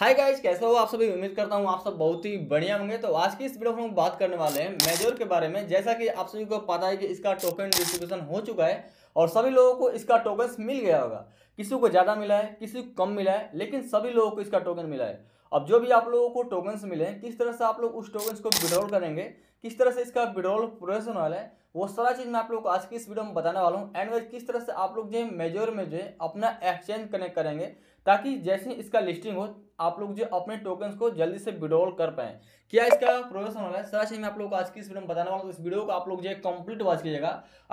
hi guys कैसे हो आप सभी उम्मीद करता हूँ आप सब बहुत ही बढ़िया होंगे तो आज की इस वीडियो में हम बात करने वाले हैं मेजोर के बारे में जैसा कि आप सभी को पता है कि इसका टोकन डिस्ट्रीब्यूशन हो चुका है और सभी लोगों को इसका टोकन मिल गया होगा किसी को ज़्यादा मिला है किसी को कम मिला है लेकिन सभी लोगों को इसका टोकन मिला है अब जो भी आप लोगों को टोकन्स मिले हैं किस तरह से आप लोग उस टोकन्स को विड्रॉल करेंगे किस तरह से इसका विड्रॉल प्रोसेस होने वाला है वो सारा चीज़ मैं आप लोग को आज की इस वीडियो में बताने वाला हूँ एंड वाइज किस तरह से आप लोग जो है मेजोर में जो है अपना एक्सचेंज कनेक्ट करेंगे ताकि जैसे इसका लिस्टिंग हो आप लोग जो अपने टोकन को जल्दी से विड्रॉल कर पाए क्या इसका प्रोसेस होने वाला है सारा चीज मैं आप लोग आज की इस वीडियो में बताने वाला हूँ इस वीडियो को आप लोग जो है कंप्लीट वॉच कीजिएगा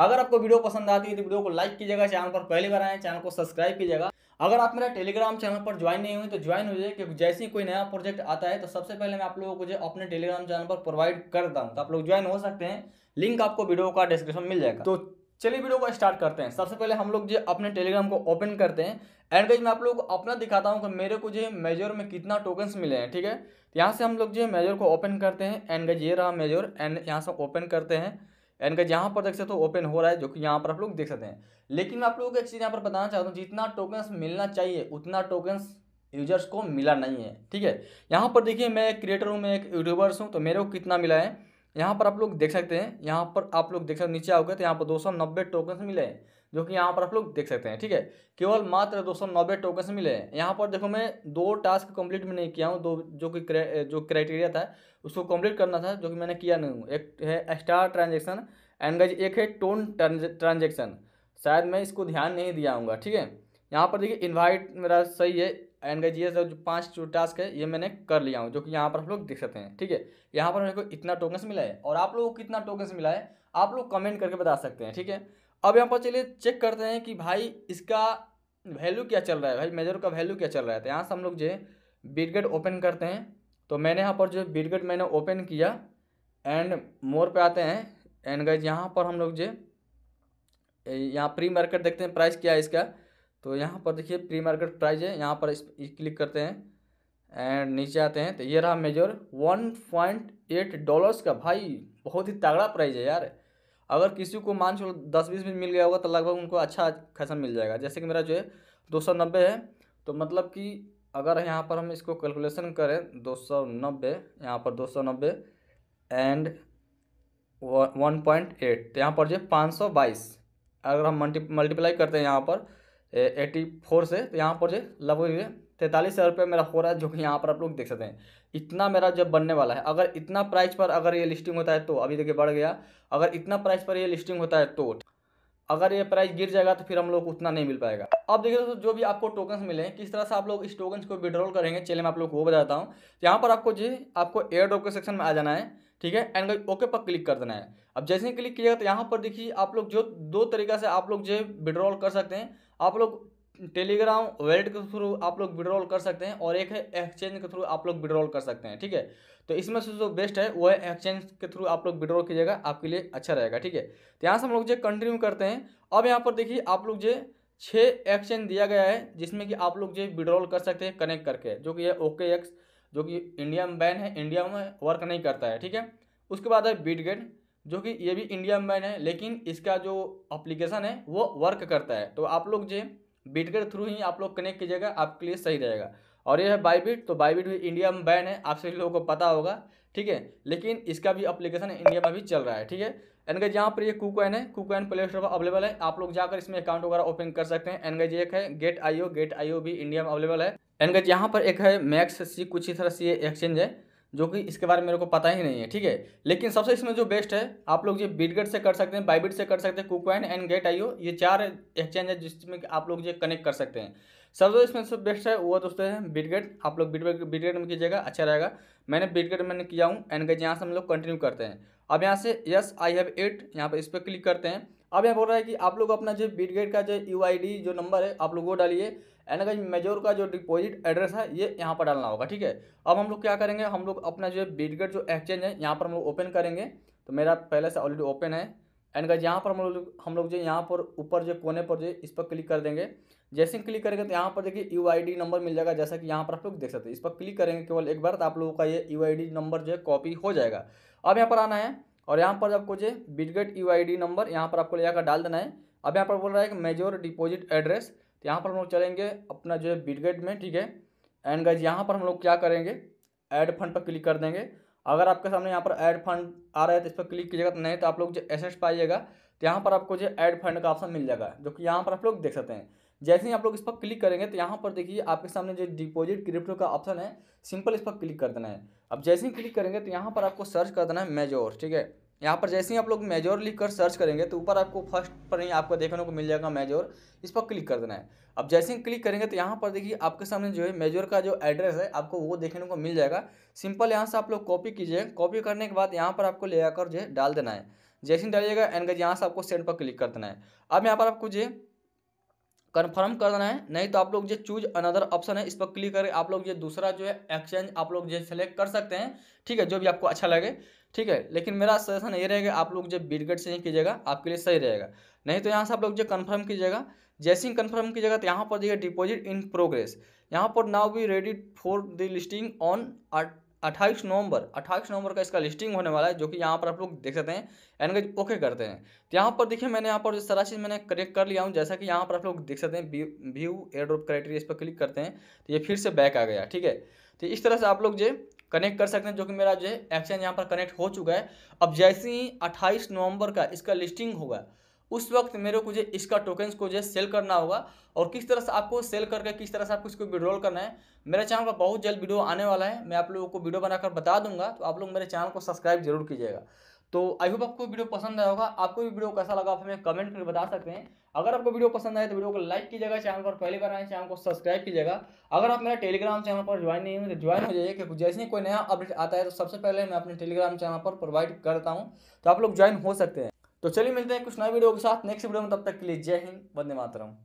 अगर आपको वीडियो पसंद आती है तो वीडियो को लाइक कीजिएगा चैनल पर पहली बार आए चैनल को सब्सक्राइब कीजिएगा अगर आप मेरा टेलीग्राम चैनल पर ज्वाइन नहीं हुए तो ज्वाइन हो जाए क्योंकि जैसे ही कोई नया प्रोजेक्ट आता है तो सबसे पहले मैं आप लोगों को जो अपने टेलीग्राम चैनल पर प्रोवाइड करता हूँ तो आप लोग ज्वाइन हो सकते हैं लिंक आपको वीडियो का डिस्क्रिप्शन मिल जाएगा तो चलिए वीडियो को स्टार्ट करते हैं सबसे पहले हम लोग जो अपने टेलीग्राम को ओपन करते हैं एंड गाइज मैं आप लोगों को अपना दिखाता हूँ कि मेरे को जो है मेजर में कितना टोकन्स मिले हैं ठीक है तो यहाँ से हम लोग जो है मेजर को ओपन करते हैं एंड गाइज ये रहा मेजर एंड यहाँ से ओपन करते हैं एंड गाइज यहाँ पर देख सकते हो ओपन हो रहा है जो कि यहाँ पर आप लोग देख सकते हैं लेकिन मैं आप लोगों को एक चीज़ यहाँ पर बताना चाहता हूँ जितना टोकन्स मिलना चाहिए उतना टोकन्स यूजर्स को मिला नहीं है ठीक है यहाँ पर देखिए मैं एक क्रिएटर हूँ मैं एक यूट्यूबर्स हूँ तो मेरे को कितना मिला है यहाँ पर आप लोग देख सकते हैं यहाँ पर आप लोग देख सकते नीचे आओगे तो यहाँ पर दो सौ नब्बे टोकन्स मिले हैं जो कि यहाँ पर आप लोग देख सकते हैं ठीक है केवल मात्र दो सौ नब्बे टोकन्स मिले हैं यहाँ पर देखो मैं दो टास्क कंप्लीट भी नहीं किया हूँ दो जो कि जो क्राइटेरिया था उसको कंप्लीट करना था जो कि मैंने किया नहीं हूँ एक है स्टार ट्रांजेक्शन एंड गज एक है टोन ट्रांजेक्शन शायद मैं इसको ध्यान नहीं दिया हूँगा ठीक है यहाँ पर देखिए इन्वाइट मेरा सही है एंड जी ये जो पाँच जो टास्क है ये मैंने कर लिया हूँ जो कि यहाँ पर हम लोग देख सकते हैं ठीक है यहाँ पर मेरे को इतना टोकन्स मिला है और आप लोगों को कितना टोकन्स मिला है आप लोग कमेंट करके बता सकते हैं ठीक है अब यहाँ पर चलिए चेक करते हैं कि भाई इसका वैल्यू क्या चल रहा है भाई मेजर का वैल्यू क्या चल रहा है तो यहाँ से हम लोग जो है बीटगेट ओपन करते हैं तो मैंने यहाँ पर जो बीटगेट मैंने ओपन किया एंड मोर पे आते हैं एंड गज यहाँ पर हम लोग जो यहाँ प्री मार्केट देखते हैं प्राइस क्या है इसका तो यहाँ पर देखिए प्री मार्केट प्राइज़ है यहाँ पर इस, क्लिक करते हैं एंड नीचे आते हैं तो ये रहा major one point eight dollars का भाई बहुत ही तगड़ा प्राइज़ है यार अगर किसी को मान चलो दस बीस मिनट मिल गया होगा तो लगभग उनको अच्छा खासा मिल जाएगा जैसे कि मेरा जो है दो सौ नब्बे है तो मतलब कि अगर यहाँ पर हम इसको कैलकुलेशन करें दो सौ नब्बे यहाँ पर दो सौ नब्बे एंड वन पॉइंट एट तो यहाँ पर जो है पाँच सौ बाईस अगर हम मल्टी मल्टीप्लाई करते हैं यहाँ पर एट्टी फोर से तो यहाँ पर जो लगभग तैंतालीस हज़ार रुपये मेरा हो रहा है जो कि यहाँ पर आप लोग देख सकते हैं इतना मेरा जब बनने वाला है अगर इतना प्राइस पर अगर ये लिस्टिंग होता है तो अभी देखिए बढ़ गया अगर इतना प्राइस पर ये लिस्टिंग होता है तो अगर ये प्राइस गिर जाएगा तो फिर हम लोग उतना नहीं मिल पाएगा अब देखिए दोस्तों जो भी आपको टोकन्स मिले किस तरह से आप लोग इस टोकन्स को विड्रॉल करेंगे चलिए मैं आप लोग को वो बताता हूँ तो यहाँ पर आपको जी आपको एयर ड्रॉप के सेक्शन में आ जाना है ठीक है एंड ओके पर क्लिक कर देना है अब जैसे ही क्लिक किया तो यहाँ पर देखिए आप लोग जो दो तरीका से आप लोग जो विड्रॉल कर सकते हैं आप लोग टेलीग्राम वैलेट के थ्रू आप लोग विड्रॉल कर सकते हैं और एक है एक्सचेंज के थ्रू आप लोग विड्रॉल कर सकते हैं ठीक है तो इसमें से जो बेस्ट है वो है एक्सचेंज के थ्रू आप लोग विड्रॉल कीजिएगा आपके लिए अच्छा रहेगा ठीक है तो यहाँ से हम लोग जो कंटिन्यू करते हैं अब यहाँ पर देखिए आप लोग जो छः एक्सचेंज दिया गया है जिसमें कि आप लोग जो विड्रॉल कर सकते हैं कनेक्ट करके जो कि है ओके एक्स जो कि इंडिया में बैन है इंडिया में वर्क नहीं करता है ठीक है उसके बाद है बीट जो कि ये भी इंडिया में है लेकिन इसका जो अप्लीकेशन है वो वर्क करता है तो आप लोग जो बीट के थ्रू ही आप लोग कनेक्ट कीजिएगा आपके लिए सही रहेगा और ये है बाईबीट तो बाईबीट भी इंडिया में बैन है आप सभी लोगों को पता होगा ठीक है लेकिन इसका भी अप्लीकेशन इंडिया में भी चल रहा है ठीक है एनगेज यहाँ पर ये कुकैन है कुकैन प्ले स्टोर पर अवेलेबल है आप लोग जाकर इसमें अकाउंट वगैरह ओपन कर सकते हैं एनगेज एक है गेट आईओ गेट आईओ भी इंडिया में अवेलेबल है एनगेज यहाँ पर एक है मैक्स सी कुछ ही तरह से ये एक्सचेंज है जो कि इसके बारे में मेरे को पता ही नहीं है ठीक है लेकिन सबसे इसमें जो बेस्ट है आप लोग ये बीटगेट से कर सकते हैं बाईबिट से कर सकते हैं कुकवाइन एंड गेट आईओ ये चार एक्सचेंज है जिसमें आप लोग ये कनेक्ट कर सकते हैं सब इसमें सबसे बेस्ट है वो दोस्तों है बीटगेट आप लोग बीट बीटगेट में कीजिएगा अच्छा रहेगा मैंने बीटगेट मैंने किया हूँ एंड गेट यहाँ से हम लोग कंटिन्यू करते हैं अब यहाँ से यस आई हैव एट यहाँ पर इस पर क्लिक करते हैं अब यहाँ बोल रहा है कि आप लोग अपना जो बीटगेट का जो यू जो नंबर है आप लोग वो डालिए एंड गाइज मेजोर का जो डिपॉजिट एड्रेस है ये यहाँ पर डालना होगा ठीक है अब हम लोग क्या करेंगे हम लोग अपना जो बिटगेट जो एक्सचेंज है यहाँ पर हम लोग ओपन करेंगे तो मेरा पहले से ऑलरेडी ओपन है एंड गाइज यहाँ पर हम लोग हम लोग जो यहाँ पर ऊपर जो कोने पर जो इस पर क्लिक कर देंगे जैसे ही क्लिक करेंगे तो यहाँ पर देखिए यू आई नंबर मिल जाएगा जैसा कि यहाँ पर आप लोग देख सकते हैं इस पर क्लिक करेंगे केवल एक बार तो आप लोगों का ये यू आई नंबर जो है कॉपी हो जाएगा अब यहाँ पर आना है और यहाँ पर आपको जो बिटगेट यू आई नंबर यहाँ पर आपको ले जाकर डाल देना है अब यहाँ पर बोल रहा है कि मेजोर डिपॉजिट एड्रेस तो यहाँ पर हम लोग चलेंगे अपना जो है बिडगेट में ठीक है एंड गाइज यहाँ पर हम लोग क्या करेंगे ऐड फंड पर क्लिक कर देंगे अगर आपके सामने यहाँ पर ऐड फंड आ रहा है तो इस पर क्लिक कीजिएगा तो नहीं तो आप लोग जो एसेट्स पाइएगा तो यहाँ पर आपको जो ऐड फंड का ऑप्शन मिल जाएगा जो कि यहाँ पर आप लोग देख सकते हैं जैसे ही आप लोग इस पर क्लिक करेंगे तो यहाँ पर देखिए आपके सामने जो डिपॉजिट क्रिप्टो का ऑप्शन है सिंपल इस पर क्लिक कर देना है अब जैसे ही क्लिक करेंगे तो यहाँ पर आपको सर्च कर देना है मेजोर ठीक है यहाँ पर जैसे ही आप लोग मेजोर लिख कर सर्च करेंगे तो ऊपर आपको फर्स्ट पर ही आपको देखने को मिल जाएगा मेजोर इस पर क्लिक कर देना है अब जैसे ही क्लिक करेंगे तो यहाँ पर देखिए आपके सामने जो है मेजोर का जो एड्रेस है आपको वो देखने को मिल जाएगा सिंपल यहाँ से आप लोग कॉपी कीजिए कॉपी करने के बाद यहाँ पर आपको ले आकर जो है डाल देना है जैसे ही डालिएगा एनगज यहाँ से आपको सेंड पर क्लिक कर देना है अब यहाँ पर आपको जो कन्फर्म करना है नहीं तो आप लोग जो चूज अनदर ऑप्शन है इस पर क्लिक करके आप लोग ये दूसरा जो है एक्सचेंज आप लोग जो सेलेक्ट कर सकते हैं ठीक है जो भी आपको अच्छा लगे ठीक है लेकिन मेरा सजेशन ये रहेगा आप लोग जो बिडगेट से ही कीजिएगा आपके लिए सही रहेगा नहीं तो यहाँ से आप लोग जो कन्फर्म कीजिएगा जैसे ही कन्फर्म कीजिएगा तो यहाँ पर देखिए डिपॉजिट इन प्रोग्रेस यहाँ पर now be ready for the listing on art अट्ठाईस नवंबर अट्ठाईस नवंबर का इसका लिस्टिंग होने वाला है जो कि यहाँ पर आप लोग देख सकते हैं एनगेज ओके करते हैं तो यहाँ पर देखिए मैंने यहाँ पर सारा चीज़ मैंने करेक्ट कर लिया हूँ जैसा कि यहाँ पर आप लोग देख सकते हैं व्यू एयर ड्रॉप क्राइटेरिया इस पर क्लिक करते हैं तो ये फिर से बैक आ गया ठीक है तो इस तरह से आप लोग जो कनेक्ट कर सकते हैं जो कि मेरा जो है एक्सचेंज यहाँ पर कनेक्ट हो चुका है अब जैसे ही अट्ठाईस नवंबर का इसका लिस्टिंग होगा उस वक्त मेरे को जो इसका टोकन्स को जो सेल करना होगा और किस तरह से आपको सेल करके किस तरह से आपको इसको विड्रॉल करना है मेरे चैनल पर बहुत जल्द वीडियो आने वाला है मैं आप लोगों को वीडियो बनाकर बता दूंगा तो आप लोग मेरे चैनल को सब्सक्राइब जरूर कीजिएगा तो आई होप आपको वीडियो पसंद आया होगा आपको भी वीडियो कैसा लगा आप हमें कमेंट करके बता सकते हैं अगर आपको वीडियो पसंद आए तो वीडियो को लाइक कीजिएगा चैनल पर पहली बार आए चैनल को सब्सक्राइब कीजिएगा अगर आप मेरा टेलीग्राम चैनल पर ज्वाइन नहीं हुए तो ज्वाइन हो जाइए क्योंकि जैसे ही कोई नया अपडेट आता है तो सबसे पहले मैं अपने टेलीग्राम चैनल पर प्रोवाइड करता हूँ तो आप लोग ज्वाइन हो सकते हैं तो चलिए मिलते हैं कुछ नए वीडियो के साथ नेक्स्ट वीडियो में तब तक के लिए जय हिंद वंदे मातरम